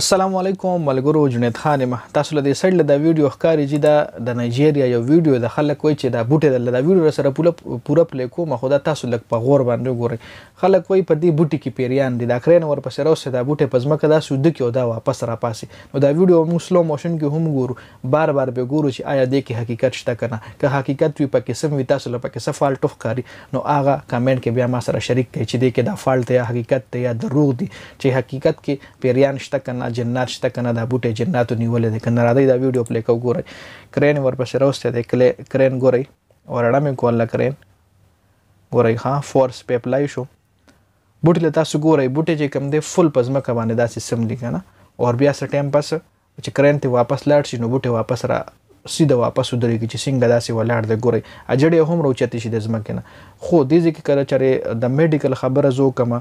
السلام علیکم ملګرو جنید خان ما تاسو له دې سړل د ویډیو ښکاری چې دا د نایجیریا یو ویډیو د خلک وای چې دا بوټي د ویډیو سره پوره پوره پلی کوم خو دا تاسو لک په غور باندې ګورئ خلک وای په دې بوټي کې پیریان دي دا کرین ور پسې راوسه دا بوټي په ځمکه دا سود کې او دا واپس را پاسې نو دا ویډیو موږ سلو موشن کې هم ګورو بار بار به ګورو چې آیا دې کې حقیقت شته کنه که حقیقت وي په قسم وي تاسو له په کې سفال ټوخ کاری نو هغه کمنټ کې بیا ما سره شریک کړئ چې دې کې دا فالټ یا حقیقت یا دروغ دي چې حقیقت کې پیریان شته کنه کنه جنات شته کنه دا بوټي جناتو نیولې ده کنه را دی دا ویډیو پلی کو ګورئ کرین ورپسې راوسته دی کرین ګورئ ورړه مې کوله کرین ګورئ ها فورس په اپلای شو بوټي له تاسو ګورئ بوټي چې کم دی فل پزما کبانه داسې سم دي کنه اور بیا سټیم پس چې کرین ته واپس لاړ شي نو بوټي واپس را سیده واپس ودرېږي چې څنګه داسې ولاړ د ګوري اجړې هم روچتي شي د ځمکنه خو دې ځکه کله چې د میډیکل خبره زو کم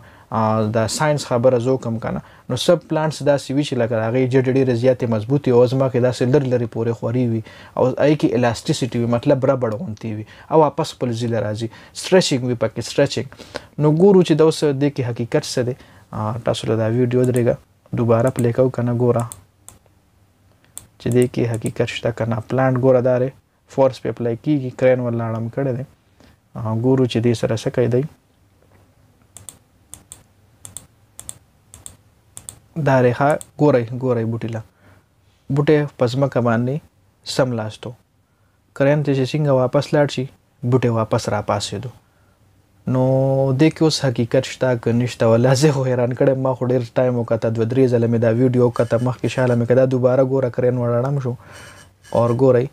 د ساينس خبره زو کم کنه نو سب پلانټس دا سوي چې لګا هغه جړې رضایت مضبوطي او ځمکه داسې لر لري پورې خوري وي او اي کې الاستیسټي وي مطلب ربړ غونتي وي او واپس پر ځل راځي سټریچینګ وي پکې سټریچینګ نو ګورو چې دا اوس د کې حقیقت څه دی تاسو له دا ویډیو درېګه دوباره پلی کو کنه ګوره ಜಿದೇಕಿ ಹಕಿ ಕರ್ಷಿತಕನ ಪ್ಲಾಂಟ್ ಗೋರದಾರೆ ಫೋರ್ಸ್ ಪೇಪ್ಲೈ ಕೀಗಿ ಕ್ರೇನ್ ವಲ್ಲ ನಮ್ ಕಡೆದೆ ಗೂರು ಚಿದಿ ಸರಸ ಕೈದೈ ದಾರೆ ಹಾ ಗೋರೈ ಗೋರೈ ಬುಟಿಲ ಬುಟೆ ಪಜ್ಮ ಕಮಾನಿ समलास्तो करेन तेजे सिंह वापस लाडशी बुटे वापस रापास येदो نو د کې اوس حقیقت شته کنيشته ولا زه خو حیران کړم ما خو ډیر ټایم وکړه د درې ځله مې دا ویډیو کته مخکې شاله مې کړه دوباره ګوره کرین وړم شو اور ګورئ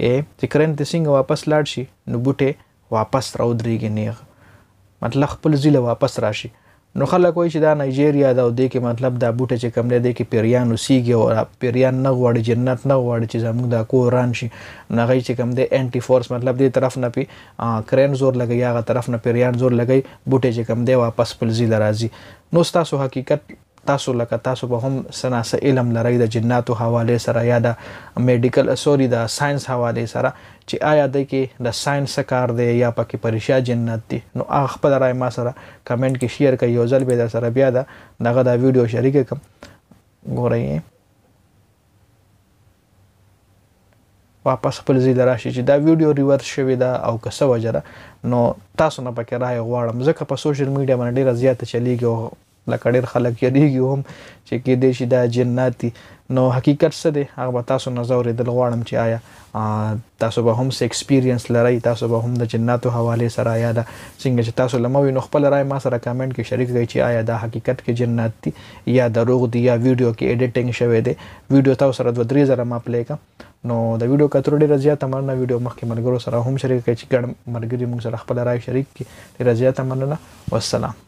ا چې کرین د څنګه واپس لاړ شي نو بوټه واپس راو درېږي نه مطلب خپل ځله واپس راشي نو خلک وایي چې دا نایجیریا دا د کې مطلب دا بوټه چې کم دی کې پیریان وسیږي او پیریان نه غواړي جنت نه غواړي چې زموږ دا کور ران شي نه غي چې کم دی انټي فورس مطلب دې طرف نه پی کرین زور لګي هغه طرف نه پیریان زور لګي بوټه چې کم دی واپس پلزي لرازي نو ستاسو حقیقت تاسو لکه تاسو به هم سناسه علم لري د جناتو حواله سره یا د میډیکل سوري د ساينس حواله سره چې آیا د کې د ساينس کار دی یا پکې پریشا جنات دي نو هغه خپل راي ما سره کمنټ کې شیر کوي یو ځل به در سره بیا دا دغه دا ویډیو شریک کوم ګورئ واپس خپل ځای راشي چې دا ویډیو ریورس شوی دا او کسه وجره نو تاسو نه پکې راي غواړم ځکه په سوشل میډیا باندې ډیره زیاته چلیږي او لکه ډیر خلک یریږي هم چې کې دې شي د جناتي نو حقیقت څه دی هغه تاسو نظر دل غواړم چې آیا تاسو به هم څه ایکسپیرینس لرئ تاسو به هم د جناتو حواله سره یا د څنګه چې تاسو لموي نو خپل رائے ما سره کمنټ کې شریک کړئ چې آیا دا حقیقت کې جناتي یا دروغ دی یا ویډیو کې ایډیټینګ شوی دی ویډیو تاسو سره د 3000 ما پلی کا نو د ویډیو کتر ډیر زیات مننه ویډیو مخکې مرګرو سره هم شریک کړئ چې ګڼ مرګري موږ سره خپل رائے شریک کړي ډیر زیات مننه والسلام